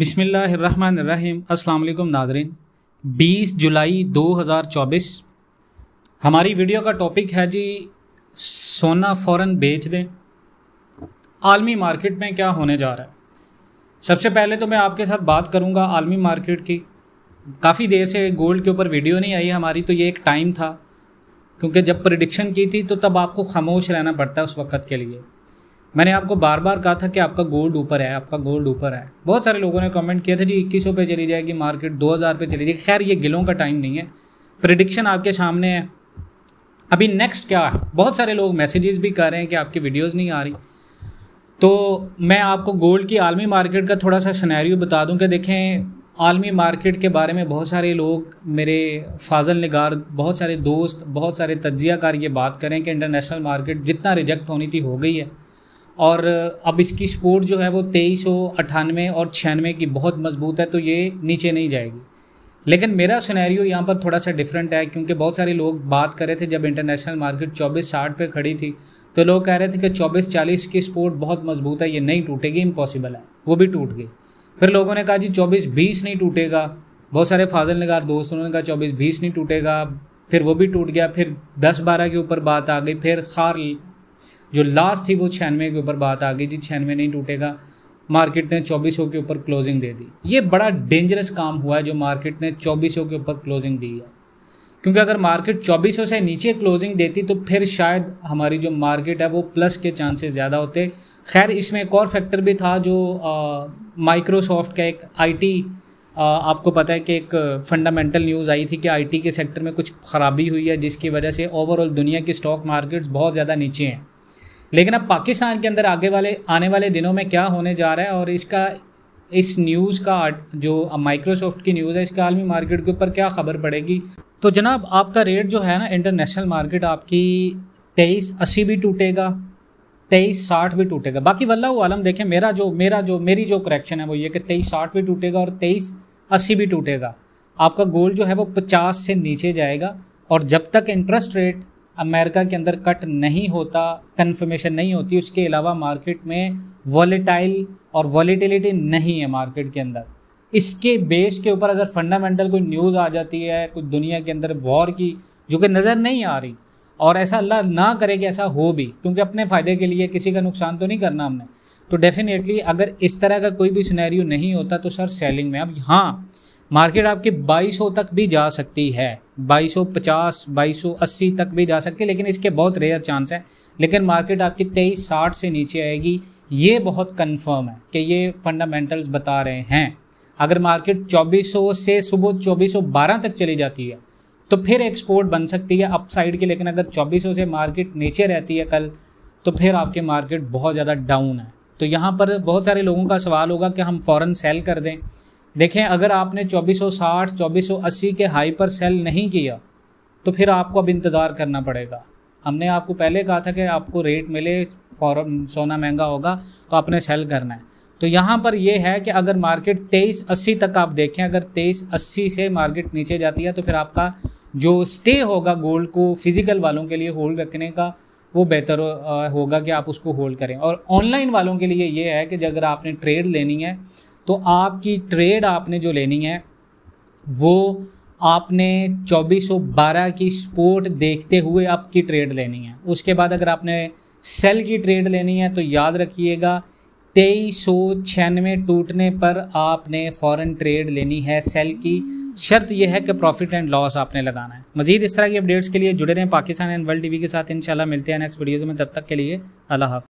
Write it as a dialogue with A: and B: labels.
A: बिसमीम् अल्लाम नाजरीन 20 जुलाई 2024 हमारी वीडियो का टॉपिक है जी सोना फ़ौरन बेच दें आलमी मार्केट में क्या होने जा रहा है सबसे पहले तो मैं आपके साथ बात करूंगा आलमी मार्केट की काफ़ी देर से गोल्ड के ऊपर वीडियो नहीं आई हमारी तो ये एक टाइम था क्योंकि जब प्रडिक्शन की थी तो तब आपको खामोश रहना पड़ता है उस वक्त के लिए मैंने आपको बार बार कहा था कि आपका गोल्ड ऊपर है आपका गोल्ड ऊपर है बहुत सारे लोगों ने कमेंट किया था जी इक्कीस पे चली जाएगी मार्केट दो हज़ार पे चली जाएगी खैर ये गिलों का टाइम नहीं है प्रडिक्शन आपके सामने है अभी नेक्स्ट क्या है बहुत सारे लोग मैसेजेस भी कर रहे हैं कि आपकी वीडियोस नहीं आ रही तो मैं आपको गोल्ड की आलमी मार्केट का थोड़ा सा सनैरियो बता दूँ कि देखें आलमी मार्केट के बारे में बहुत सारे लोग मेरे फाजल निगार बहुत सारे दोस्त बहुत सारे तजिया कार ये बात करें कि इंटरनेशनल मार्केट जितना रिजेक्ट होनी थी हो गई है और अब इसकी स्पोर्ट जो है वो तेईस सौ अट्ठानवे और छियानवे की बहुत मजबूत है तो ये नीचे नहीं जाएगी लेकिन मेरा सुनैरियो यहाँ पर थोड़ा सा डिफरेंट है क्योंकि बहुत सारे लोग बात कर रहे थे जब इंटरनेशनल मार्केट चौबीस साठ पर खड़ी थी तो लोग कह रहे थे कि चौबीस चालीस की स्पोर्ट बहुत मजबूत है ये नहीं टूटेगी इम्पॉसिबल है वो भी टूट गई फिर लोगों ने कहा जी चौबीस बीस नहीं टूटेगा बहुत सारे फाजिल नगार दोस्त उन्होंने कहा चौबीस बीस नहीं टूटेगा फिर वो भी टूट गया फिर दस बारह के ऊपर बात आ गई फिर खार जो लास्ट थी वो छियानवे के ऊपर बात आ गई जी छियानवे नहीं टूटेगा मार्केट ने चौबीस के ऊपर क्लोजिंग दे दी ये बड़ा डेंजरस काम हुआ है जो मार्केट ने चौबीस के ऊपर क्लोजिंग दी है क्योंकि अगर मार्केट 2400 से नीचे क्लोजिंग देती तो फिर शायद हमारी जो मार्केट है वो प्लस के चांसेस ज़्यादा होते खैर इसमें एक और फैक्टर भी था जो माइक्रोसॉफ्ट का एक आईटी आपको पता है कि एक फंडामेंटल न्यूज़ आई थी कि आईटी के सेक्टर में कुछ ख़राबी हुई है जिसकी वजह से ओवरऑल दुनिया की स्टॉक मार्केट्स बहुत ज़्यादा नीचे हैं लेकिन अब पाकिस्तान के अंदर आगे वाले आने वाले दिनों में क्या होने जा रहा है और इसका इस न्यूज़ का जो माइक्रोसॉफ्ट की न्यूज़ है इसके आलमी मार्केट के ऊपर क्या खबर पड़ेगी तो जनाब आपका रेट जो है ना इंटरनेशनल मार्केट आपकी तेईस अस्सी भी टूटेगा तेईस साठ भी टूटेगा बाकी वल्ला आलम देखें मेरा जो मेरा जो मेरी जो करेक्शन है वो ये कि तेईस साठ भी टूटेगा और तेईस अस्सी भी टूटेगा आपका गोल्ड जो है वो पचास से नीचे जाएगा और जब तक इंटरेस्ट रेट अमेरिका के अंदर कट नहीं होता कन्फर्मेशन नहीं होती उसके अलावा मार्केट में वॉलेटाइल और वॉलीटिलिटी नहीं है मार्केट के अंदर इसके बेस के ऊपर अगर फंडामेंटल कोई न्यूज़ आ जाती है कुछ दुनिया के अंदर वॉर की जो कि नज़र नहीं आ रही और ऐसा अल्लाह ना करे कि ऐसा हो भी क्योंकि अपने फ़ायदे के लिए किसी का नुकसान तो नहीं करना हमने तो डेफिनेटली अगर इस तरह का कोई भी सिनेरियो नहीं होता तो सर सेलिंग में अब हाँ मार्केट आपके 2200 तक भी जा सकती है 2250 2280 तक भी जा सकती है लेकिन इसके बहुत रेयर चांस है लेकिन मार्केट आपकी तेईस साठ से नीचे आएगी ये बहुत कंफर्म है कि ये फंडामेंटल्स बता रहे हैं अगर मार्केट 2400 से सुबह 2412 तक चली जाती है तो फिर एक्सपोर्ट बन सकती है अपसाइड की लेकिन अगर 2400 से मार्केट नीचे रहती है कल तो फिर आपके मार्केट बहुत ज़्यादा डाउन है तो यहाँ पर बहुत सारे लोगों का सवाल होगा कि हम फ़ौरन सेल कर दें देखें अगर आपने 2460 2480 के हाई पर सेल नहीं किया तो फिर आपको अब इंतज़ार करना पड़ेगा हमने आपको पहले कहा था कि आपको रेट मिले फॉर सोना महंगा होगा तो आपने सेल करना है तो यहाँ पर यह है कि अगर मार्केट तेईस अस्सी तक आप देखें अगर तेईस अस्सी से मार्केट नीचे जाती है तो फिर आपका जो स्टे होगा गोल्ड को फिज़िकल वालों के लिए होल्ड रखने का वो बेहतर होगा कि आप उसको होल्ड करें और ऑनलाइन वालों के लिए ये है कि अगर आपने ट्रेड लेनी है तो आपकी ट्रेड आपने जो लेनी है वो आपने 2412 की स्पोर्ट देखते हुए आपकी ट्रेड लेनी है उसके बाद अगर आपने सेल की ट्रेड लेनी है तो याद रखिएगा तेईस सौ छियानवे टूटने पर आपने फॉरेन ट्रेड लेनी है सेल की शर्त यह है कि प्रॉफिट एंड लॉस आपने लगाना है मजीद इस तरह की अपडेट्स के लिए जुड़े रहें पाकिस्तान एंड वर्ल्ड टीवी के साथ इंशाल्लाह मिलते हैं नेक्स्ट वीडियोज़ में तब तक के लिए अल्लाह